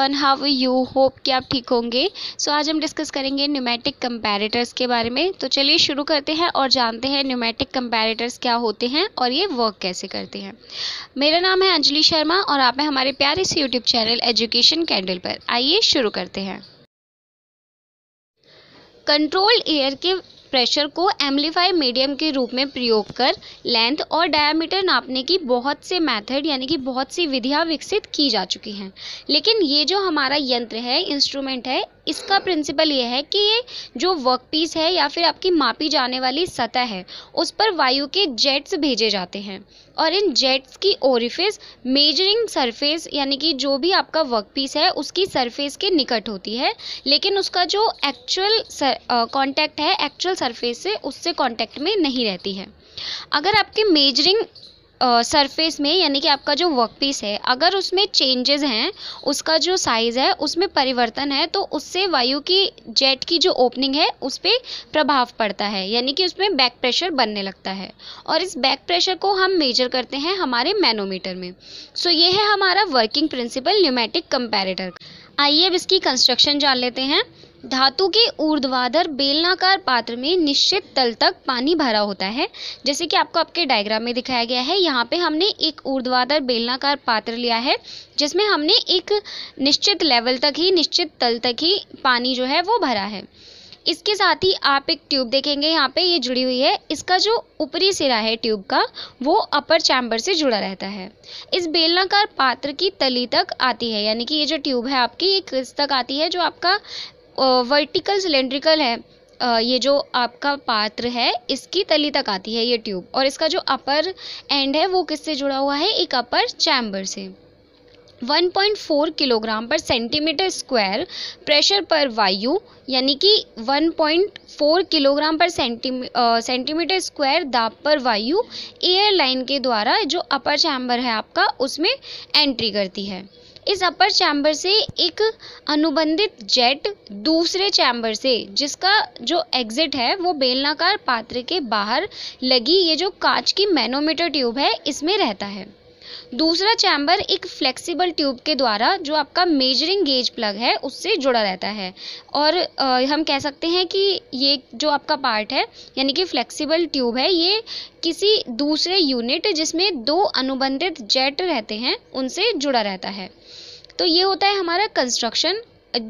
everyone how you hope कि आप ठीक होंगे सो so, आज हम डिस्कस करेंगे न्यूमेटिक कंपैरेटर्स के बारे में तो चलिए शुरू करते हैं और जानते हैं न्यूमेटिक कंपैरेटर्स क्या होते हैं और ये वर्क कैसे करते हैं मेरा नाम है अंजलि शर्मा और आप हैं हमारे प्यारे से यूट्यूब चैनल एजुकेशन कैंडल पर आइए शुरू करते हैं कंट्रोल एयर के प्रेशर को एम्पलीफाई मीडियम के रूप में प्रयोग कर लेंथ और डायामीटर नापने की बहुत से मेथड यानी कि बहुत सी विधियाँ विकसित की जा चुकी हैं लेकिन ये जो हमारा यंत्र है इंस्ट्रूमेंट है इसका प्रिंसिपल ये है कि ये जो वर्क पीस है या फिर आपकी मापी जाने वाली सतह है उस पर वायु के जेट्स भेजे जाते हैं और इन जेट्स की ओरिफिस मेजरिंग सरफेस यानी कि जो भी आपका वर्क पीस है उसकी सरफेस के निकट होती है लेकिन उसका जो एक्चुअल कॉन्टैक्ट है एक्चुअल सरफेस से उससे कॉन्टैक्ट में नहीं रहती है अगर आपके मेजरिंग सरफेस में यानी कि आपका जो वर्क पीस है अगर उसमें चेंजेस हैं उसका जो साइज़ है उसमें परिवर्तन है तो उससे वायु की जेट की जो ओपनिंग है उस पर प्रभाव पड़ता है यानी कि उसमें बैक प्रेशर बनने लगता है और इस बैक प्रेशर को हम मेजर करते हैं हमारे मैनोमीटर में सो ये है हमारा वर्किंग प्रिंसिपल न्यूमेटिक कंपेरेटर आइए अब इसकी कंस्ट्रक्शन जान लेते हैं धातु के ऊर्ध्वाधर बेलनाकार पात्र में निश्चित तल तक पानी भरा होता है जैसे कि आपको आपके डायग्राम में दिखाया गया है यहाँ पे हमने एक ऊर्ध्वाधर बेलनाकार पात्र लिया है जिसमें हमने एक निश्चित लेवल तक ही निश्चित तल तक ही पानी जो है वो भरा है इसके साथ ही आप एक ट्यूब देखेंगे यहाँ पे ये जुड़ी हुई है इसका जो ऊपरी सिरा है ट्यूब का वो अपर चैम्बर से जुड़ा रहता है इस बेलनाकार पात्र की तली तक आती है यानी कि ये जो ट्यूब है आपकी ये किस तक आती है जो आपका वर्टिकल सिलेंड्रिकल है ये जो आपका पात्र है इसकी तली तक आती है ये ट्यूब और इसका जो अपर एंड है वो किससे जुड़ा हुआ है एक अपर चैम्बर से 1.4 किलोग्राम पर सेंटीमीटर स्क्वायर प्रेशर पर वायु यानी कि 1.4 किलोग्राम पर सेंटी सेंटीमीटर स्क्वायर दाब पर वायु एयरलाइन के द्वारा जो अपर चैम्बर है आपका उसमें एंट्री करती है इस अपर चैम्बर से एक अनुबंधित जेट दूसरे चैम्बर से जिसका जो एग्जिट है वो बेलनाकार पात्र के बाहर लगी ये जो कांच की मैनोमीटर ट्यूब है इसमें रहता है दूसरा चैम्बर एक फ्लेक्सिबल ट्यूब के द्वारा जो आपका मेजरिंग गेज प्लग है उससे जुड़ा रहता है और आ, हम कह सकते हैं कि ये जो आपका पार्ट है यानी कि फ्लेक्सिबल ट्यूब है ये किसी दूसरे यूनिट जिसमें दो अनुबंधित जेट रहते हैं उनसे जुड़ा रहता है तो ये होता है हमारा कंस्ट्रक्शन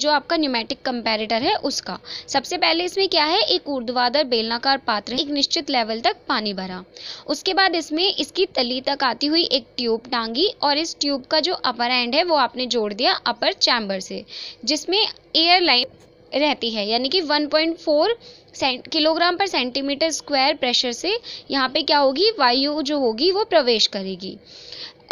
जो आपका न्यूमेटिक कंपेरेटर है उसका सबसे पहले इसमें क्या है एक ऊर्ध्वाधर बेलनाकार पात्र एक निश्चित लेवल तक पानी भरा उसके बाद इसमें इसकी तली तक आती हुई एक ट्यूब टांगी और इस ट्यूब का जो अपर एंड है वो आपने जोड़ दिया अपर चैम्बर से जिसमें एयर लाइन रहती है यानी कि 1.4 किलोग्राम पर सेंटीमीटर स्क्वायर प्रेशर से यहाँ पे क्या होगी वायु जो होगी वो प्रवेश करेगी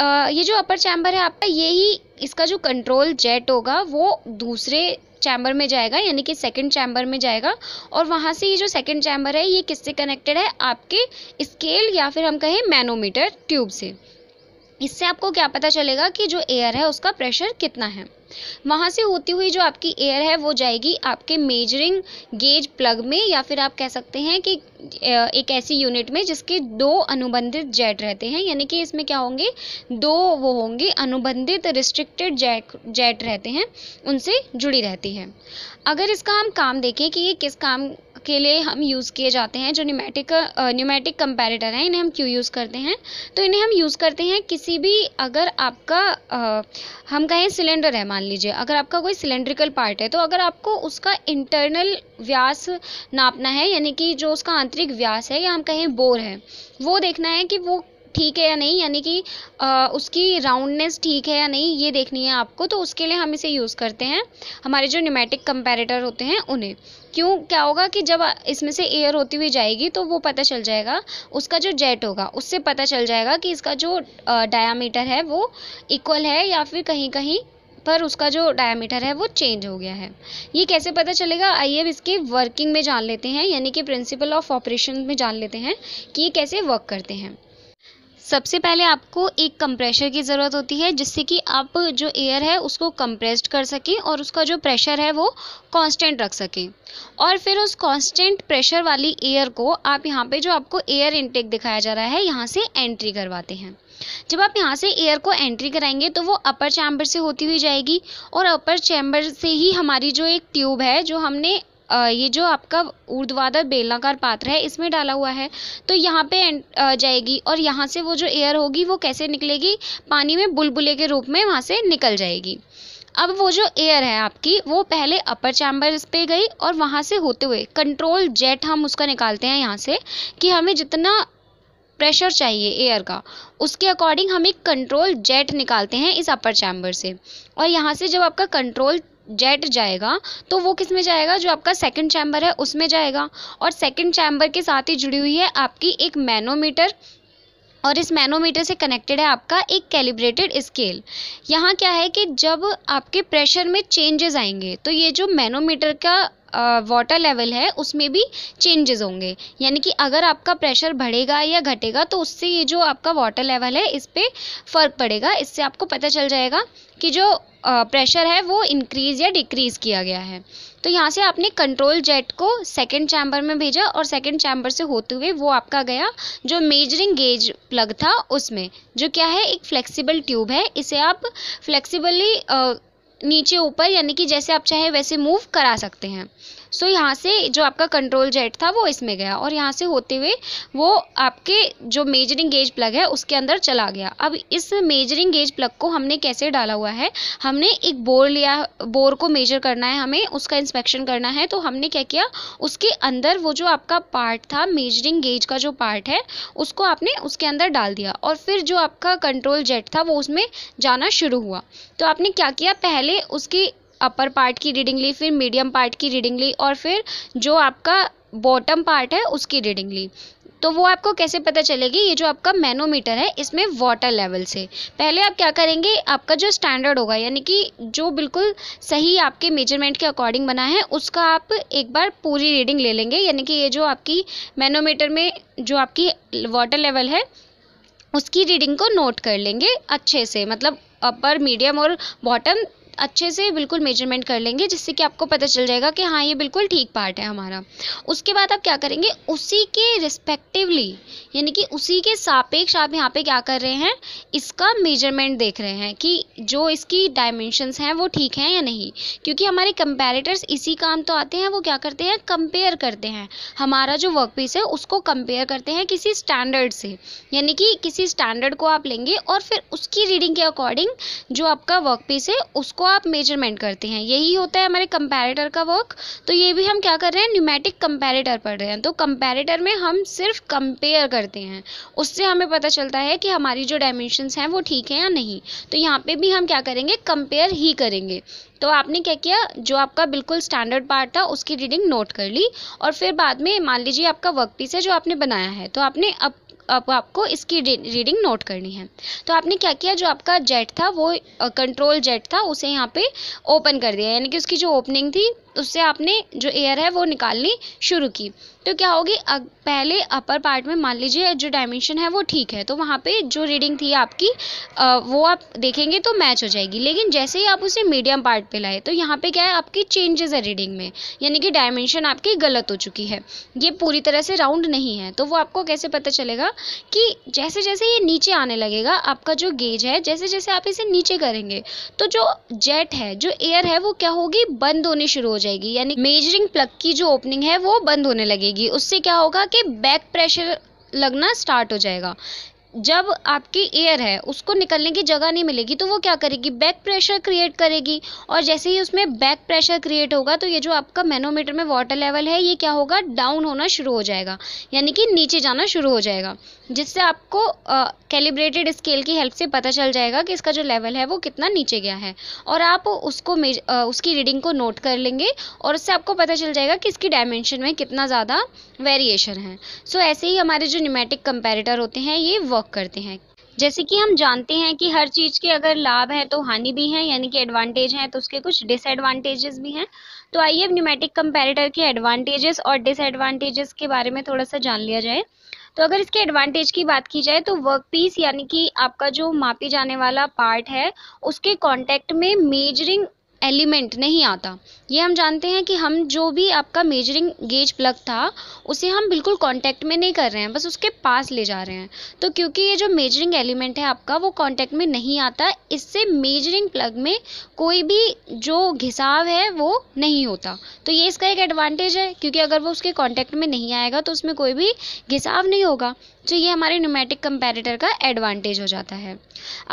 ये जो अपर चैम्बर है आपका यही इसका जो कंट्रोल जेट होगा वो दूसरे चैम्बर में जाएगा यानी कि सेकंड चैम्बर में जाएगा और वहाँ से ये जो सेकंड चैम्बर है ये किससे कनेक्टेड है आपके स्केल या फिर हम कहें मैनोमीटर ट्यूब से इससे आपको क्या पता चलेगा कि जो एयर है उसका प्रेशर कितना है वहाँ से होती हुई जो आपकी एयर है वो जाएगी आपके मेजरिंग गेज प्लग में या फिर आप कह सकते हैं कि एक ऐसी यूनिट में जिसके दो अनुबंधित जेट रहते हैं यानी कि इसमें क्या होंगे दो वो होंगे अनुबंधित रिस्ट्रिक्टेड जेट जेट रहते हैं उनसे जुड़ी रहती है अगर इसका हम काम देखें कि ये किस काम के लिए हम यूज़ किए जाते हैं जो न्यूमेटिक न्यूमेटिक कंपैरेटर हैं इन्हें हम क्यों यूज़ करते हैं तो इन्हें हम यूज़ करते हैं किसी भी अगर आपका आ, हम कहें सिलेंडर है मान लीजिए अगर आपका कोई सिलेंड्रिकल पार्ट है तो अगर आपको उसका इंटरनल व्यास नापना है यानी कि जो उसका आंतरिक व्यास है या हम कहें बोर है वो देखना है कि वो ठीक है या नहीं यानी कि उसकी राउंडनेस ठीक है या नहीं ये देखनी है आपको तो उसके लिए हम इसे यूज़ करते हैं हमारे जो न्यूमेटिक कंपेरेटर होते हैं उन्हें क्यों क्या होगा कि जब इसमें से एयर होती हुई जाएगी तो वो पता चल जाएगा उसका जो जेट होगा उससे पता चल जाएगा कि इसका जो डायामीटर है वो इक्वल है या फिर कहीं कहीं पर उसका जो डायामीटर है वो चेंज हो गया है ये कैसे पता चलेगा आइए अब इसके वर्किंग में जान लेते हैं यानी कि प्रिंसिपल ऑफ ऑपरेशन में जान लेते हैं कि ये कैसे वर्क करते हैं सबसे पहले आपको एक कंप्रेशर की ज़रूरत होती है जिससे कि आप जो एयर है उसको कंप्रेस्ड कर सकें और उसका जो प्रेशर है वो कांस्टेंट रख सकें और फिर उस कांस्टेंट प्रेशर वाली एयर को आप यहाँ पे जो आपको एयर इनटेक दिखाया जा रहा है यहाँ से एंट्री करवाते हैं जब आप यहाँ से एयर को एंट्री कराएंगे तो वो अपर चैम्बर से होती हुई जाएगी और अपर चैम्बर से ही हमारी जो एक ट्यूब है जो हमने ये जो आपका ऊर्ध्वाधर बेलनाकार पात्र है इसमें डाला हुआ है तो यहाँ पे जाएगी और यहाँ से वो जो एयर होगी वो कैसे निकलेगी पानी में बुलबुले के रूप में वहाँ से निकल जाएगी अब वो जो एयर है आपकी वो पहले अपर चैम्बर्स पे गई और वहाँ से होते हुए कंट्रोल जेट हम उसका निकालते हैं यहाँ से कि हमें जितना प्रेशर चाहिए एयर का उसके अकॉर्डिंग हम एक कंट्रोल जेट निकालते हैं इस अपर चैम्बर से और यहाँ से जब आपका कंट्रोल जेट जाएगा तो वो किस में जाएगा जो आपका सेकंड चैम्बर है उसमें जाएगा और सेकंड चैम्बर के साथ ही जुड़ी हुई है आपकी एक मैनोमीटर और इस मैनोमीटर से कनेक्टेड है आपका एक कैलिब्रेटेड स्केल यहाँ क्या है कि जब आपके प्रेशर में चेंजेस आएंगे तो ये जो मैनोमीटर का वाटर लेवल है उसमें भी चेंजेस होंगे यानी कि अगर आपका प्रेशर बढ़ेगा या घटेगा तो उससे ये जो आपका वाटर लेवल है इस पर फ़र्क पड़ेगा इससे आपको पता चल जाएगा कि जो प्रेशर है वो इंक्रीज़ या डिक्रीज़ किया गया है तो यहाँ से आपने कंट्रोल जेट को सेकेंड चैम्बर में भेजा और सेकेंड चैम्बर से होते हुए वो आपका गया जो मेजरिंग गेज प्लग था उसमें जो क्या है एक फ्लेक्सिबल ट्यूब है इसे आप फ्लेक्सिबली नीचे ऊपर यानी कि जैसे आप चाहे वैसे मूव करा सकते हैं सो so, यहाँ से जो आपका कंट्रोल जेट था वो इसमें गया और यहाँ से होते हुए वो आपके जो मेजरिंग गेज प्लग है उसके अंदर चला गया अब इस मेजरिंग गेज प्लग को हमने कैसे डाला हुआ है हमने एक बोर लिया बोर को मेजर करना है हमें उसका इंस्पेक्शन करना है तो हमने क्या किया उसके अंदर वो जो आपका पार्ट था मेजरिंग गेज का जो पार्ट है उसको आपने उसके अंदर डाल दिया और फिर जो आपका कंट्रोल जेट था वो उसमें जाना शुरू हुआ तो आपने क्या किया पहले उसकी अपर पार्ट की रीडिंग ली फिर मीडियम पार्ट की रीडिंग ली और फिर जो आपका बॉटम पार्ट है उसकी रीडिंग ली तो वो आपको कैसे पता चलेगी ये जो आपका मैनोमीटर है इसमें वाटर लेवल से पहले आप क्या करेंगे आपका जो स्टैंडर्ड होगा यानी कि जो बिल्कुल सही आपके मेजरमेंट के अकॉर्डिंग बना है उसका आप एक बार पूरी रीडिंग ले लेंगे यानी कि ये जो आपकी मैनोमीटर में जो आपकी वाटर लेवल है उसकी रीडिंग को नोट कर लेंगे अच्छे से मतलब अपर मीडियम और बॉटम अच्छे से बिल्कुल मेजरमेंट कर लेंगे जिससे कि आपको पता चल जाएगा कि हाँ ये बिल्कुल ठीक पार्ट है हमारा उसके बाद आप क्या करेंगे उसी के रिस्पेक्टिवली यानी कि उसी के सापेक्ष आप यहाँ पे क्या कर रहे हैं इसका मेजरमेंट देख रहे हैं कि जो इसकी डायमेंशनस हैं वो ठीक हैं या नहीं क्योंकि हमारे कंपेरेटर्स इसी काम तो आते हैं वो क्या करते हैं कंपेयर करते हैं हमारा जो वर्क पीस है उसको कंपेयर करते हैं किसी स्टैंडर्ड से यानी कि किसी स्टैंडर्ड को आप लेंगे और फिर उसकी रीडिंग के अकॉर्डिंग जो आपका वर्क पीस है उसको आप मेजरमेंट करते हैं यही होता है हमारे कंपैरेटर का वर्क तो ये भी हम क्या कर रहे हैं न्यूमेटिक कंपैरेटर पढ़ रहे हैं तो कंपैरेटर में हम सिर्फ कंपेयर करते हैं उससे हमें पता चलता है कि हमारी जो डायमेंशन हैं वो ठीक है या नहीं तो यहाँ पर भी हम क्या करेंगे कंपेयर ही करेंगे तो आपने क्या किया जो आपका बिल्कुल स्टैंडर्ड पार्ट था उसकी रीडिंग नोट कर ली और फिर बाद में मान लीजिए आपका वर्क पीस है जो आपने बनाया है तो आपने अब अब आपको इसकी रीडिंग नोट करनी है तो आपने क्या किया जो आपका जेट था वो कंट्रोल जेट था उसे यहाँ पे ओपन कर दिया यानी कि उसकी जो ओपनिंग थी उससे आपने जो एयर है वो निकालनी शुरू की तो क्या होगी पहले अपर पार्ट में मान लीजिए जो डायमेंशन है वो ठीक है तो वहाँ पे जो रीडिंग थी आपकी वो आप देखेंगे तो मैच हो जाएगी लेकिन जैसे ही आप उसे मीडियम पार्ट पे लाए तो यहाँ पे क्या है आपकी चेंजेस है रीडिंग में यानी कि डायमेंशन आपकी गलत हो चुकी है ये पूरी तरह से राउंड नहीं है तो वो आपको कैसे पता चलेगा कि जैसे जैसे ये नीचे आने लगेगा आपका जो गेज है जैसे जैसे आप इसे नीचे करेंगे तो जो जेट है जो एयर है वो क्या होगी बंद होनी शुरू हो जाएगी जाएगी यानी मेजरिंग प्लग की जो ओपनिंग है वो बंद होने लगेगी उससे क्या होगा कि बैक प्रेशर लगना स्टार्ट हो जाएगा जब आपकी एयर है उसको निकलने की जगह नहीं मिलेगी तो वो क्या करेगी बैक प्रेशर क्रिएट करेगी और जैसे ही उसमें बैक प्रेशर क्रिएट होगा तो ये जो आपका मैनोमीटर में वाटर लेवल है ये क्या होगा डाउन होना शुरू हो जाएगा यानी कि नीचे जाना शुरू हो जाएगा जिससे आपको कैलिब्रेटेड स्केल की हेल्प से पता चल जाएगा कि इसका जो लेवल है वो कितना नीचे गया है और आप उसको आ, उसकी रीडिंग को नोट कर लेंगे और उससे आपको पता चल जाएगा कि इसकी डायमेंशन में कितना ज़्यादा वेरिएशन है सो so, ऐसे ही हमारे जो न्यूमेटिक कंपेरेटर होते हैं ये वर्क करते हैं जैसे कि हम जानते हैं कि हर चीज़ के अगर लाभ है तो हानि भी है यानी कि एडवांटेज हैं तो उसके कुछ डिसएडवांटेजेस भी हैं तो आइए अब न्यूमेटिक कंपेरेटर के एडवांटेजेस और डिसएडवांटेजेस के बारे में थोड़ा सा जान लिया जाए तो अगर इसके एडवांटेज की बात की जाए तो वर्क पीस यानी कि आपका जो मापी जाने वाला पार्ट है उसके कॉन्टैक्ट में मेजरिंग एलिमेंट नहीं आता ये हम जानते हैं कि हम जो भी आपका मेजरिंग गेज प्लग था उसे हम बिल्कुल कांटेक्ट में नहीं कर रहे हैं बस उसके पास ले जा रहे हैं तो क्योंकि ये जो मेजरिंग एलिमेंट है आपका वो कांटेक्ट में नहीं आता इससे मेजरिंग प्लग में कोई भी जो घिसाव है वो नहीं होता तो ये इसका एक एडवांटेज है क्योंकि अगर वो उसके कॉन्टैक्ट में नहीं आएगा तो उसमें कोई भी घिसाव नहीं होगा तो ये हमारे न्यूमेटिक कंपेरेटर का एडवांटेज हो जाता है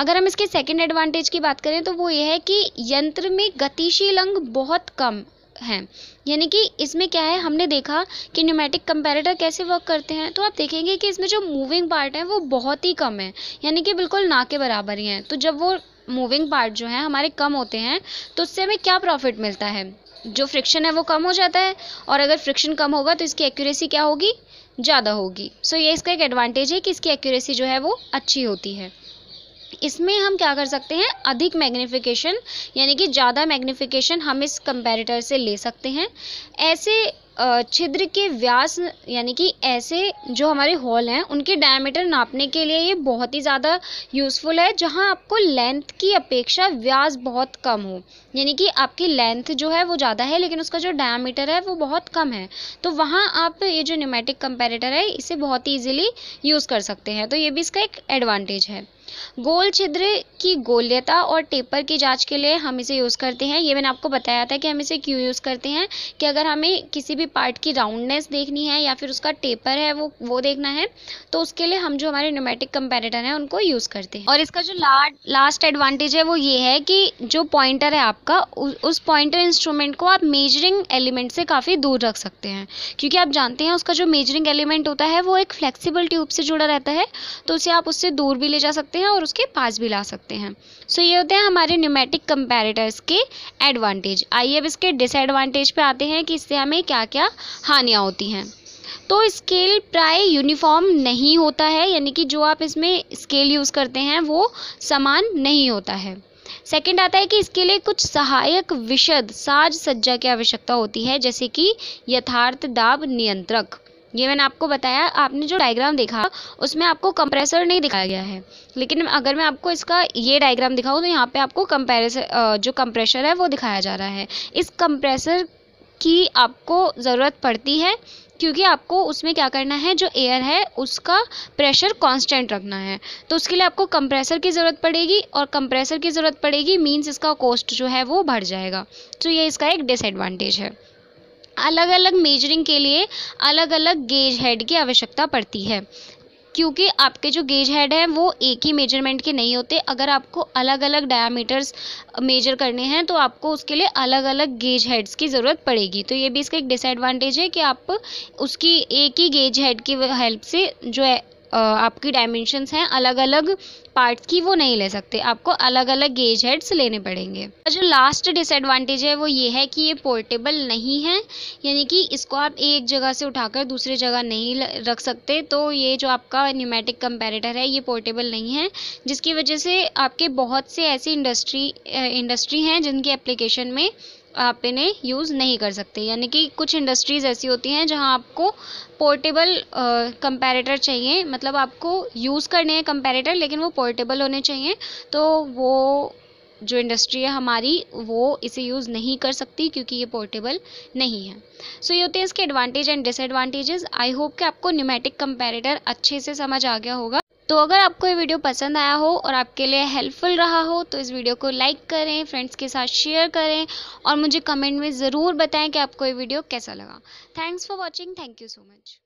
अगर हम इसके सेकेंड एडवांटेज की बात करें तो वो ये है कि यंत्र में गतिशील अंग बहुत कम हैं यानी कि इसमें क्या है हमने देखा कि न्यूमेटिक कंपेरेटर कैसे वर्क करते हैं तो आप देखेंगे कि इसमें जो मूविंग पार्ट हैं वो बहुत ही कम है यानी कि बिल्कुल ना के बराबर ही हैं तो जब वो मूविंग पार्ट जो हैं हमारे कम होते हैं तो उससे हमें क्या प्रॉफिट मिलता है जो फ्रिक्शन है वो कम हो जाता है और अगर फ्रिक्शन कम होगा तो इसकी एक्यूरेसी क्या होगी ज़्यादा होगी सो so, ये इसका एक एडवांटेज है कि इसकी एक्यूरेसी जो है वो अच्छी होती है इसमें हम क्या कर सकते हैं अधिक मैग्निफिकेशन यानी कि ज़्यादा मैग्निफिकेशन हम इस कंपेरेटर से ले सकते हैं ऐसे छिद्र के व्यास यानी कि ऐसे जो हमारे हॉल हैं उनके डायमीटर नापने के लिए ये बहुत ही ज़्यादा यूज़फुल है जहाँ आपको लेंथ की अपेक्षा व्यास बहुत कम हो यानी कि आपकी लेंथ जो है वो ज़्यादा है लेकिन उसका जो डायमीटर है वो बहुत कम है तो वहाँ आप ये जो न्यूमेटिक कंपेरेटर है इसे बहुत ही ईजिली यूज़ कर सकते हैं तो ये भी इसका एक एडवांटेज है गोल छिद्र की गोल्यता और टेपर की जांच के लिए हम इसे यूज़ करते हैं ये मैंने आपको बताया था कि हम इसे क्यों यूज़ करते हैं कि अगर हमें किसी भी पार्ट की राउंडनेस देखनी है या फिर उसका टेपर है वो वो देखना है तो उसके लिए हम जो हमारे न्यूमेटिक कंपेरेटर हैं उनको यूज़ करते हैं और इसका जो ला, लास्ट एडवांटेज है वो ये है कि जो पॉइंटर है आपका उस पॉइंटर इंस्ट्रूमेंट को आप मेजरिंग एलिमेंट से काफ़ी दूर रख सकते हैं क्योंकि आप जानते हैं उसका जो मेजरिंग एलिमेंट होता है वो एक फ्लेक्सीबल ट्यूब से जुड़ा रहता है तो उसे आप उससे दूर भी ले जा सकते हैं हैं और उसके पास भी ला सकते हैं सो so, ये होते हैं हमारे न्यूमेटिक कंपेरेटर्स के एडवांटेज आइए अब इसके डिसएडवांटेज पे आते हैं कि इससे हमें क्या क्या हानियाँ होती हैं तो स्केल प्राय यूनिफॉर्म नहीं होता है यानी कि जो आप इसमें स्केल यूज़ करते हैं वो समान नहीं होता है सेकेंड आता है कि इसके लिए कुछ सहायक विशद साज सज्जा की आवश्यकता होती है जैसे कि यथार्थ दाब नियंत्रक ये मैंने आपको बताया आपने जो डायग्राम देखा उसमें आपको कंप्रेसर नहीं दिखाया गया है लेकिन अगर मैं आपको इसका ये डायग्राम दिखाऊँ तो यहाँ पर आपको कंप्रेसर जो कंप्रेशर है वो दिखाया जा रहा है इस कंप्रेसर की आपको ज़रूरत पड़ती है क्योंकि आपको उसमें क्या करना है जो एयर है उसका प्रेशर कांस्टेंट रखना है तो उसके लिए आपको कंप्रेसर की ज़रूरत पड़ेगी और कंप्रेसर की ज़रूरत पड़ेगी मींस इसका कॉस्ट जो है वो बढ़ जाएगा तो ये इसका एक डिसएडवांटेज है अलग अलग मेजरिंग के लिए अलग अलग गेज हेड की आवश्यकता पड़ती है क्योंकि आपके जो गेज हेड हैं वो एक ही मेजरमेंट के नहीं होते अगर आपको अलग अलग डायमीटर्स मेजर करने हैं तो आपको उसके लिए अलग अलग गेज हेड्स की ज़रूरत पड़ेगी तो ये भी इसका एक डिसएडवांटेज है कि आप उसकी एक ही गेज हेड की हेल्प से जो है आपकी डायमेंशंस हैं अलग अलग पार्ट्स की वो नहीं ले सकते आपको अलग अलग गेज हेड्स लेने पड़ेंगे जो लास्ट डिसएडवांटेज है वो ये है कि ये पोर्टेबल नहीं है यानी कि इसको आप एक जगह से उठाकर दूसरी जगह नहीं रख सकते तो ये जो आपका न्यूमेटिक कंपेरेटर है ये पोर्टेबल नहीं है जिसकी वजह से आपके बहुत से ऐसी इंडस्ट्री इंडस्ट्री हैं जिनके एप्लीकेशन में आप इन्हें यूज़ नहीं कर सकते यानी कि कुछ इंडस्ट्रीज़ ऐसी होती हैं जहां आपको पोर्टेबल कंपैरेटर चाहिए मतलब आपको यूज़ करने हैं कंपैरेटर लेकिन वो पोर्टेबल होने चाहिए तो वो जो इंडस्ट्री है हमारी वो इसे यूज़ नहीं कर सकती क्योंकि ये पोर्टेबल नहीं है सो so, ये होते हैं इसके advantage and disadvantages I hope कि आपको न्यूमेटिक कंपैरेटर अच्छे से समझ आ गया होगा तो अगर आपको ये वीडियो पसंद आया हो और आपके लिए हेल्पफुल रहा हो तो इस वीडियो को लाइक करें फ्रेंड्स के साथ शेयर करें और मुझे कमेंट में ज़रूर बताएं कि आपको ये वीडियो कैसा लगा thanks for watching thank you so much